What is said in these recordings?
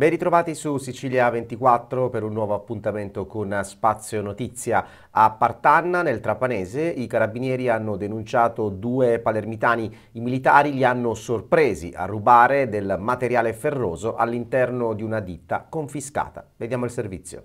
Ben ritrovati su Sicilia 24 per un nuovo appuntamento con Spazio Notizia. A Partanna, nel Trapanese, i carabinieri hanno denunciato due palermitani. I militari li hanno sorpresi a rubare del materiale ferroso all'interno di una ditta confiscata. Vediamo il servizio.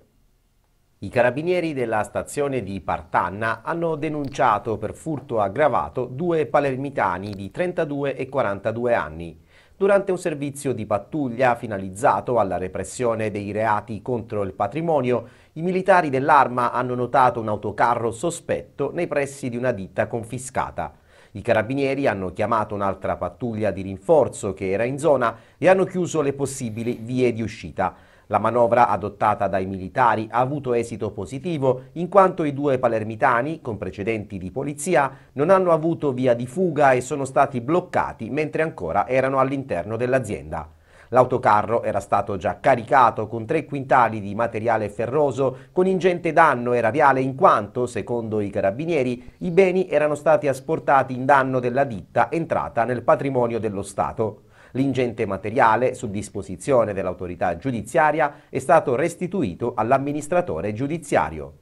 I carabinieri della stazione di Partanna hanno denunciato per furto aggravato due palermitani di 32 e 42 anni durante un servizio di pattuglia finalizzato alla repressione dei reati contro il patrimonio, i militari dell'arma hanno notato un autocarro sospetto nei pressi di una ditta confiscata. I carabinieri hanno chiamato un'altra pattuglia di rinforzo che era in zona e hanno chiuso le possibili vie di uscita. La manovra adottata dai militari ha avuto esito positivo in quanto i due palermitani, con precedenti di polizia, non hanno avuto via di fuga e sono stati bloccati mentre ancora erano all'interno dell'azienda. L'autocarro era stato già caricato con tre quintali di materiale ferroso con ingente danno erariale in quanto, secondo i carabinieri, i beni erano stati asportati in danno della ditta entrata nel patrimonio dello Stato. L'ingente materiale, su disposizione dell'autorità giudiziaria, è stato restituito all'amministratore giudiziario.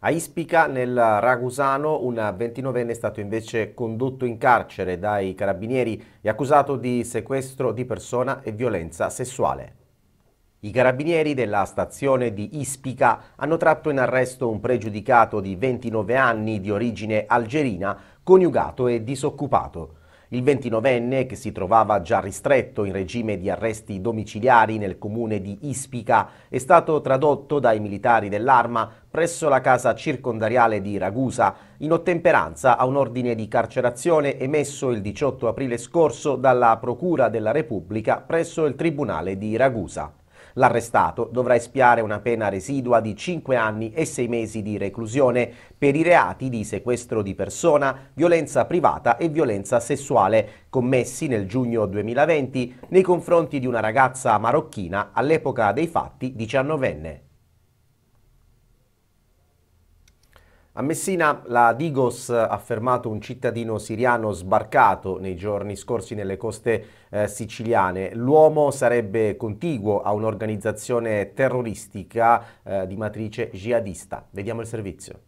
A Ispica, nel Ragusano, un 29enne è stato invece condotto in carcere dai carabinieri e accusato di sequestro di persona e violenza sessuale. I carabinieri della stazione di Ispica hanno tratto in arresto un pregiudicato di 29 anni di origine algerina, coniugato e disoccupato. Il 29enne, che si trovava già ristretto in regime di arresti domiciliari nel comune di Ispica, è stato tradotto dai militari dell'arma presso la casa circondariale di Ragusa, in ottemperanza a un ordine di carcerazione emesso il 18 aprile scorso dalla Procura della Repubblica presso il Tribunale di Ragusa. L'arrestato dovrà espiare una pena residua di 5 anni e 6 mesi di reclusione per i reati di sequestro di persona, violenza privata e violenza sessuale commessi nel giugno 2020 nei confronti di una ragazza marocchina all'epoca dei fatti diciannovenne. A Messina la Digos ha fermato un cittadino siriano sbarcato nei giorni scorsi nelle coste eh, siciliane. L'uomo sarebbe contiguo a un'organizzazione terroristica eh, di matrice jihadista. Vediamo il servizio.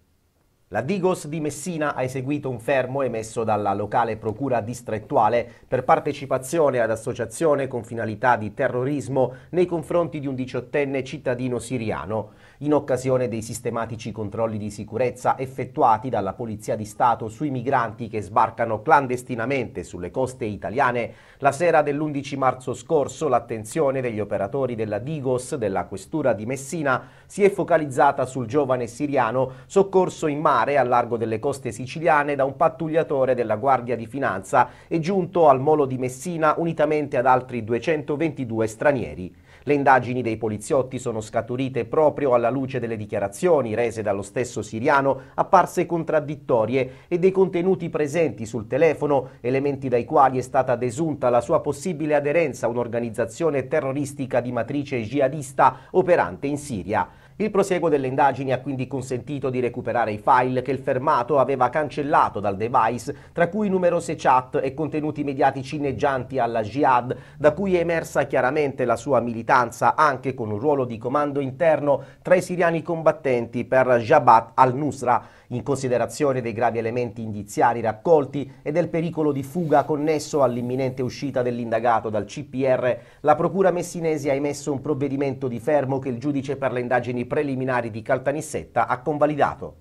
La Digos di Messina ha eseguito un fermo emesso dalla locale procura distrettuale per partecipazione ad associazione con finalità di terrorismo nei confronti di un diciottenne cittadino siriano in occasione dei sistematici controlli di sicurezza effettuati dalla Polizia di Stato sui migranti che sbarcano clandestinamente sulle coste italiane. La sera dell'11 marzo scorso l'attenzione degli operatori della Digos della Questura di Messina si è focalizzata sul giovane siriano soccorso in mare a largo delle coste siciliane da un pattugliatore della Guardia di Finanza e giunto al molo di Messina unitamente ad altri 222 stranieri. Le indagini dei poliziotti sono scaturite proprio alla luce delle dichiarazioni rese dallo stesso siriano, apparse contraddittorie, e dei contenuti presenti sul telefono, elementi dai quali è stata desunta la sua possibile aderenza a un'organizzazione terroristica di matrice jihadista operante in Siria. Il prosieguo delle indagini ha quindi consentito di recuperare i file che il fermato aveva cancellato dal device, tra cui numerose chat e contenuti mediatici inneggianti alla jihad, da cui è emersa chiaramente la sua militanza anche con un ruolo di comando interno tra i siriani combattenti per Jabhat al-Nusra, in considerazione dei gravi elementi indiziari raccolti e del pericolo di fuga connesso all'imminente uscita dell'indagato dal CPR, la Procura messinese ha emesso un provvedimento di fermo che il giudice per le indagini preliminari di Caltanissetta ha convalidato.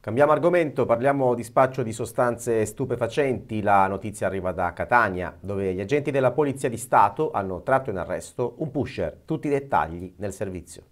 Cambiamo argomento, parliamo di spaccio di sostanze stupefacenti. La notizia arriva da Catania, dove gli agenti della Polizia di Stato hanno tratto in arresto un pusher. Tutti i dettagli nel servizio.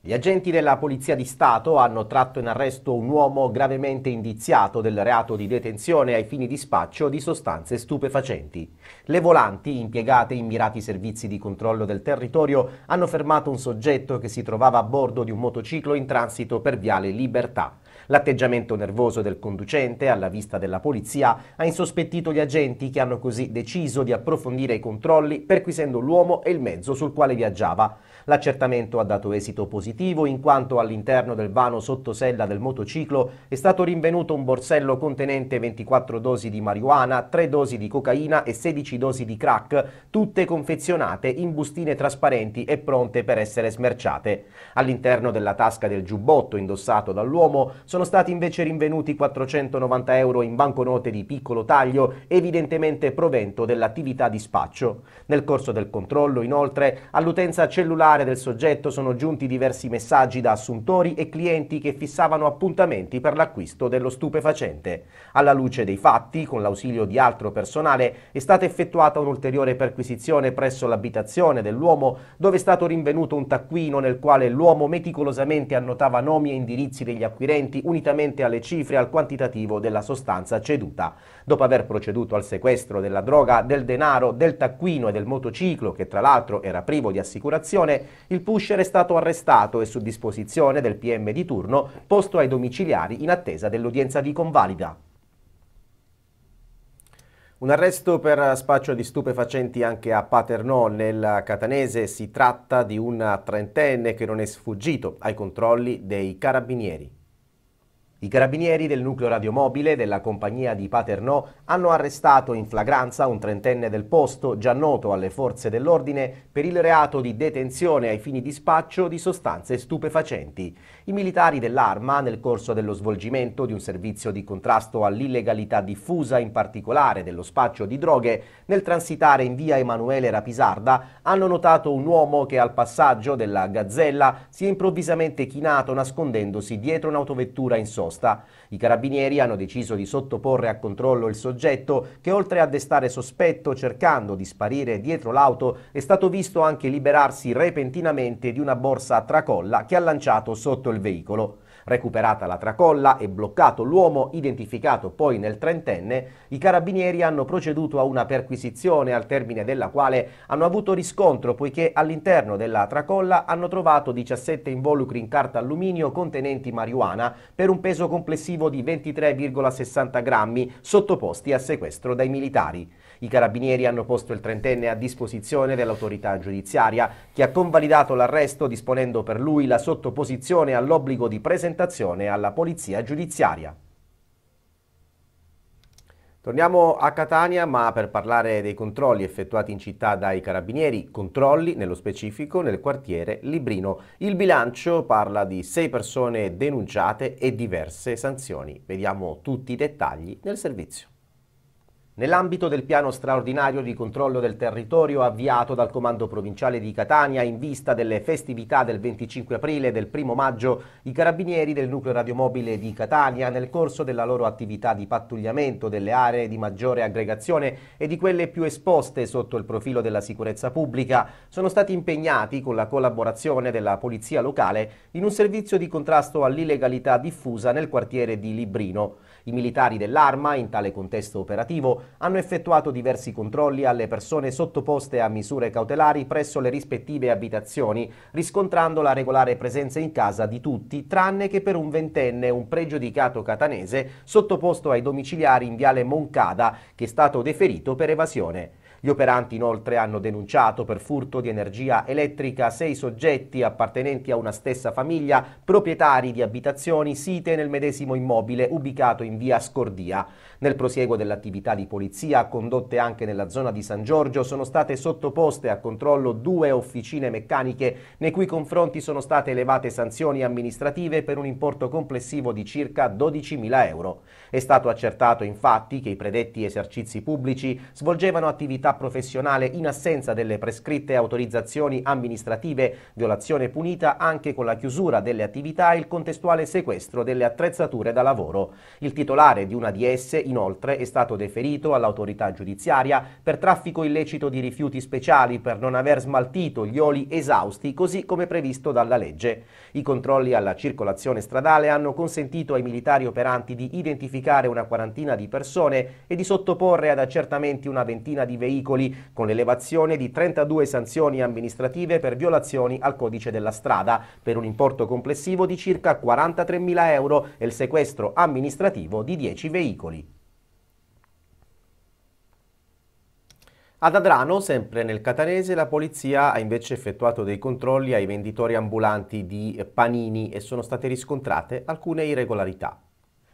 Gli agenti della Polizia di Stato hanno tratto in arresto un uomo gravemente indiziato del reato di detenzione ai fini di spaccio di sostanze stupefacenti. Le volanti, impiegate in mirati servizi di controllo del territorio, hanno fermato un soggetto che si trovava a bordo di un motociclo in transito per Viale Libertà. L'atteggiamento nervoso del conducente alla vista della polizia ha insospettito gli agenti che hanno così deciso di approfondire i controlli perquisendo l'uomo e il mezzo sul quale viaggiava. L'accertamento ha dato esito positivo in quanto all'interno del vano sottosella del motociclo è stato rinvenuto un borsello contenente 24 dosi di marijuana, 3 dosi di cocaina e 16 dosi di crack, tutte confezionate in bustine trasparenti e pronte per essere smerciate. All'interno della tasca del giubbotto indossato dall'uomo sono stati invece rinvenuti 490 euro in banconote di piccolo taglio, evidentemente provento dell'attività di spaccio. Nel corso del controllo, inoltre, all'utenza cellulare cellulare del soggetto sono giunti diversi messaggi da assuntori e clienti che fissavano appuntamenti per l'acquisto dello stupefacente. Alla luce dei fatti, con l'ausilio di altro personale, è stata effettuata un'ulteriore perquisizione presso l'abitazione dell'uomo dove è stato rinvenuto un taccuino nel quale l'uomo meticolosamente annotava nomi e indirizzi degli acquirenti unitamente alle cifre e al quantitativo della sostanza ceduta. Dopo aver proceduto al sequestro della droga, del denaro, del taccuino e del motociclo, che tra l'altro era privo di assicurazione, il pusher è stato arrestato e su disposizione del PM di turno posto ai domiciliari in attesa dell'udienza di convalida. Un arresto per spaccio di stupefacenti anche a Paternò, nel Catanese. Si tratta di un trentenne che non è sfuggito ai controlli dei carabinieri. I carabinieri del nucleo radiomobile della compagnia di Paternò hanno arrestato in flagranza un trentenne del posto già noto alle forze dell'ordine per il reato di detenzione ai fini di spaccio di sostanze stupefacenti. I militari dell'arma, nel corso dello svolgimento di un servizio di contrasto all'illegalità diffusa, in particolare dello spaccio di droghe, nel transitare in via Emanuele Rapisarda, hanno notato un uomo che al passaggio della gazzella si è improvvisamente chinato nascondendosi dietro un'autovettura in sogno nascosta. I carabinieri hanno deciso di sottoporre a controllo il soggetto che oltre a destare sospetto cercando di sparire dietro l'auto è stato visto anche liberarsi repentinamente di una borsa a tracolla che ha lanciato sotto il veicolo. Recuperata la tracolla e bloccato l'uomo, identificato poi nel trentenne, i carabinieri hanno proceduto a una perquisizione al termine della quale hanno avuto riscontro poiché all'interno della tracolla hanno trovato 17 involucri in carta alluminio contenenti marijuana per un peso complessivo di 23,60 grammi sottoposti a sequestro dai militari. I carabinieri hanno posto il trentenne a disposizione dell'autorità giudiziaria, che ha convalidato l'arresto disponendo per lui la sottoposizione all'obbligo di presentazione alla polizia giudiziaria. Torniamo a Catania, ma per parlare dei controlli effettuati in città dai carabinieri, controlli nello specifico nel quartiere Librino. Il bilancio parla di sei persone denunciate e diverse sanzioni. Vediamo tutti i dettagli nel servizio. Nell'ambito del piano straordinario di controllo del territorio avviato dal Comando Provinciale di Catania in vista delle festività del 25 aprile e del 1 maggio, i carabinieri del nucleo radiomobile di Catania nel corso della loro attività di pattugliamento delle aree di maggiore aggregazione e di quelle più esposte sotto il profilo della sicurezza pubblica sono stati impegnati con la collaborazione della Polizia locale in un servizio di contrasto all'illegalità diffusa nel quartiere di Librino. I militari dell'arma, in tale contesto operativo, hanno effettuato diversi controlli alle persone sottoposte a misure cautelari presso le rispettive abitazioni, riscontrando la regolare presenza in casa di tutti, tranne che per un ventenne, un pregiudicato catanese, sottoposto ai domiciliari in Viale Moncada, che è stato deferito per evasione. Gli operanti inoltre hanno denunciato per furto di energia elettrica sei soggetti appartenenti a una stessa famiglia, proprietari di abitazioni site nel medesimo immobile ubicato in via Scordia. Nel prosieguo dell'attività di polizia condotte anche nella zona di San Giorgio sono state sottoposte a controllo due officine meccaniche nei cui confronti sono state elevate sanzioni amministrative per un importo complessivo di circa 12.000 euro. È stato accertato infatti che i predetti esercizi pubblici svolgevano attività attività professionale in assenza delle prescritte autorizzazioni amministrative, violazione punita anche con la chiusura delle attività e il contestuale sequestro delle attrezzature da lavoro. Il titolare di una di esse, inoltre, è stato deferito all'autorità giudiziaria per traffico illecito di rifiuti speciali per non aver smaltito gli oli esausti così come previsto dalla legge. I controlli alla circolazione stradale hanno consentito ai militari operanti di identificare una quarantina di persone e di sottoporre ad accertamenti una ventina di veicoli veicoli, con l'elevazione di 32 sanzioni amministrative per violazioni al codice della strada, per un importo complessivo di circa 43.000 euro e il sequestro amministrativo di 10 veicoli. Ad Adrano, sempre nel Catanese, la polizia ha invece effettuato dei controlli ai venditori ambulanti di panini e sono state riscontrate alcune irregolarità.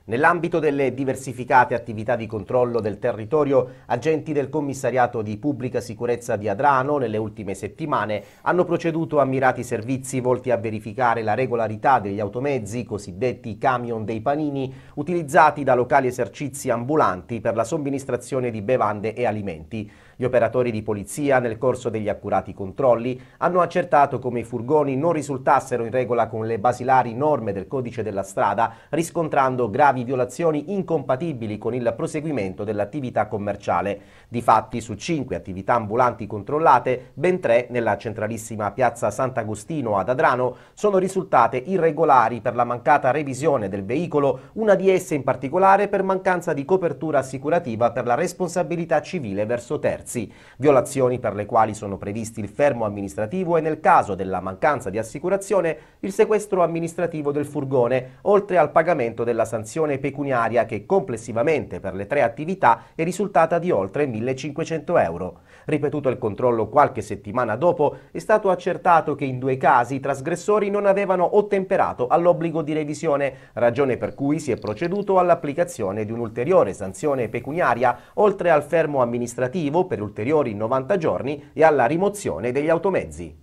Nell'ambito delle diversificate attività di controllo del territorio, agenti del Commissariato di Pubblica Sicurezza di Adrano nelle ultime settimane hanno proceduto a mirati servizi volti a verificare la regolarità degli automezzi, cosiddetti camion dei panini, utilizzati da locali esercizi ambulanti per la somministrazione di bevande e alimenti. Gli operatori di polizia, nel corso degli accurati controlli, hanno accertato come i furgoni non risultassero in regola con le basilari norme del codice della strada, riscontrando gravi violazioni incompatibili con il proseguimento dell'attività commerciale. Difatti, su cinque attività ambulanti controllate, ben tre nella centralissima piazza Sant'Agostino ad Adrano sono risultate irregolari per la mancata revisione del veicolo, una di esse in particolare per mancanza di copertura assicurativa per la responsabilità civile verso terzi terzi, violazioni per le quali sono previsti il fermo amministrativo e nel caso della mancanza di assicurazione il sequestro amministrativo del furgone, oltre al pagamento della sanzione pecuniaria che complessivamente per le tre attività è risultata di oltre 1.500 euro. Ripetuto il controllo qualche settimana dopo, è stato accertato che in due casi i trasgressori non avevano ottemperato all'obbligo di revisione, ragione per cui si è proceduto all'applicazione di un'ulteriore sanzione pecuniaria, oltre al fermo amministrativo per ulteriori 90 giorni e alla rimozione degli automezzi.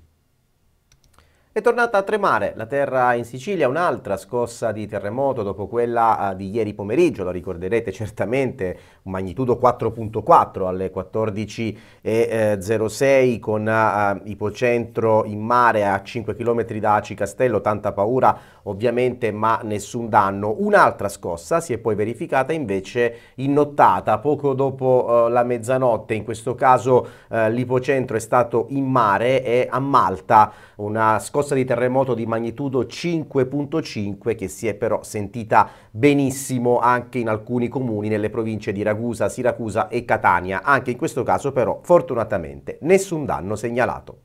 È tornata a tremare la terra in Sicilia, un'altra scossa di terremoto dopo quella ah, di ieri pomeriggio, la ricorderete certamente, magnitudo 4.4 alle 14.06 eh, con ah, ah, ipocentro in mare a 5 km da Aci Castello, tanta paura ovviamente ma nessun danno. Un'altra scossa si è poi verificata invece in nottata, poco dopo eh, la mezzanotte, in questo caso eh, l'ipocentro è stato in mare e a Malta, una scossa scossa di terremoto di magnitudo 5.5 che si è però sentita benissimo anche in alcuni comuni nelle province di Ragusa, Siracusa e Catania. Anche in questo caso però fortunatamente nessun danno segnalato.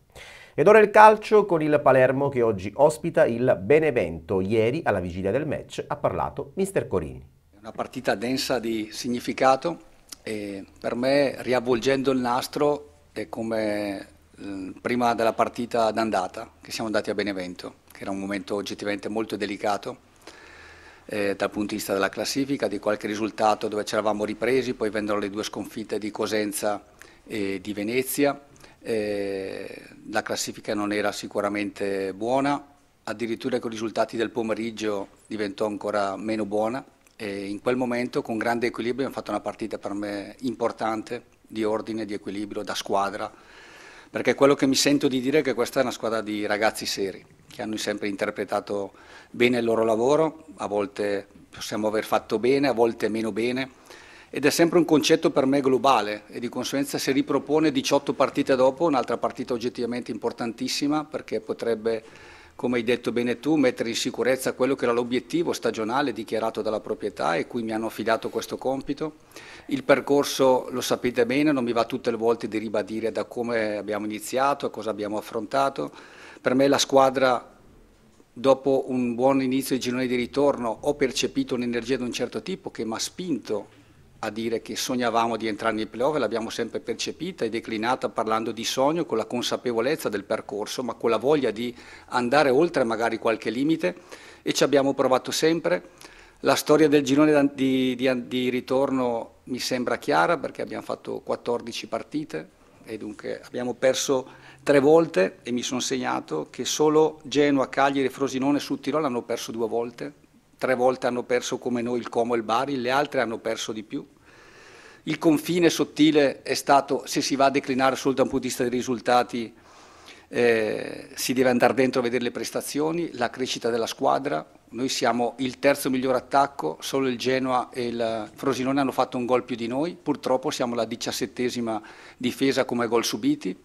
Ed ora il calcio con il Palermo che oggi ospita il Benevento. Ieri, alla vigilia del match, ha parlato mister Corini. Una partita densa di significato e per me, riavvolgendo il nastro, è come eh, prima della partita d'andata che siamo andati a Benevento, che era un momento oggettivamente molto delicato eh, dal punto di vista della classifica, di qualche risultato dove ci eravamo ripresi, poi vennero le due sconfitte di Cosenza e di Venezia, eh, la classifica non era sicuramente buona, addirittura con i risultati del pomeriggio diventò ancora meno buona e in quel momento con grande equilibrio abbiamo fatto una partita per me importante di ordine, di equilibrio, da squadra perché quello che mi sento di dire è che questa è una squadra di ragazzi seri, che hanno sempre interpretato bene il loro lavoro, a volte possiamo aver fatto bene, a volte meno bene, ed è sempre un concetto per me globale e di conseguenza si ripropone 18 partite dopo, un'altra partita oggettivamente importantissima perché potrebbe come hai detto bene tu, mettere in sicurezza quello che era l'obiettivo stagionale dichiarato dalla proprietà e cui mi hanno affidato questo compito. Il percorso lo sapete bene, non mi va tutte le volte di ribadire da come abbiamo iniziato, cosa abbiamo affrontato. Per me la squadra dopo un buon inizio di girone di ritorno ho percepito un'energia di un certo tipo che mi ha spinto a dire che sognavamo di entrare nei playoff, l'abbiamo sempre percepita e declinata parlando di sogno con la consapevolezza del percorso, ma con la voglia di andare oltre magari qualche limite e ci abbiamo provato sempre. La storia del girone di, di, di ritorno mi sembra chiara perché abbiamo fatto 14 partite e dunque abbiamo perso tre volte e mi sono segnato che solo Genoa, Cagliari e Frosinone su Tirol hanno perso due volte tre volte hanno perso come noi il Como e il Bari, le altre hanno perso di più. Il confine sottile è stato, se si va a declinare solo da un punto di vista dei risultati, eh, si deve andare dentro a vedere le prestazioni, la crescita della squadra. Noi siamo il terzo miglior attacco, solo il Genoa e il Frosinone hanno fatto un gol più di noi, purtroppo siamo la diciassettesima difesa come gol subiti.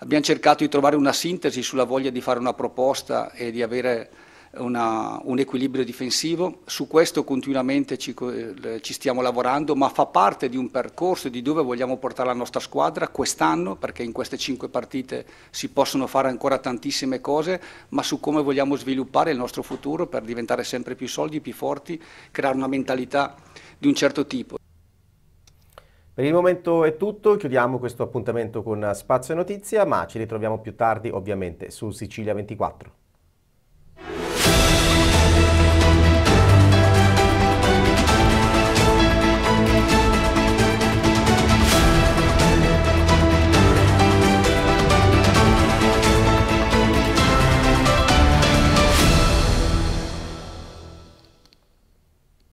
Abbiamo cercato di trovare una sintesi sulla voglia di fare una proposta e di avere una, un equilibrio difensivo, su questo continuamente ci, eh, ci, stiamo lavorando, ma fa parte di un percorso di dove vogliamo portare la nostra squadra quest'anno, perché in queste cinque partite si possono fare ancora tantissime cose, ma su come vogliamo sviluppare il nostro futuro per diventare sempre più soldi, più forti, creare una mentalità di un certo tipo. Per il momento è tutto, chiudiamo questo appuntamento con Spazio e Notizia, ma ci ritroviamo più tardi ovviamente su Sicilia 24.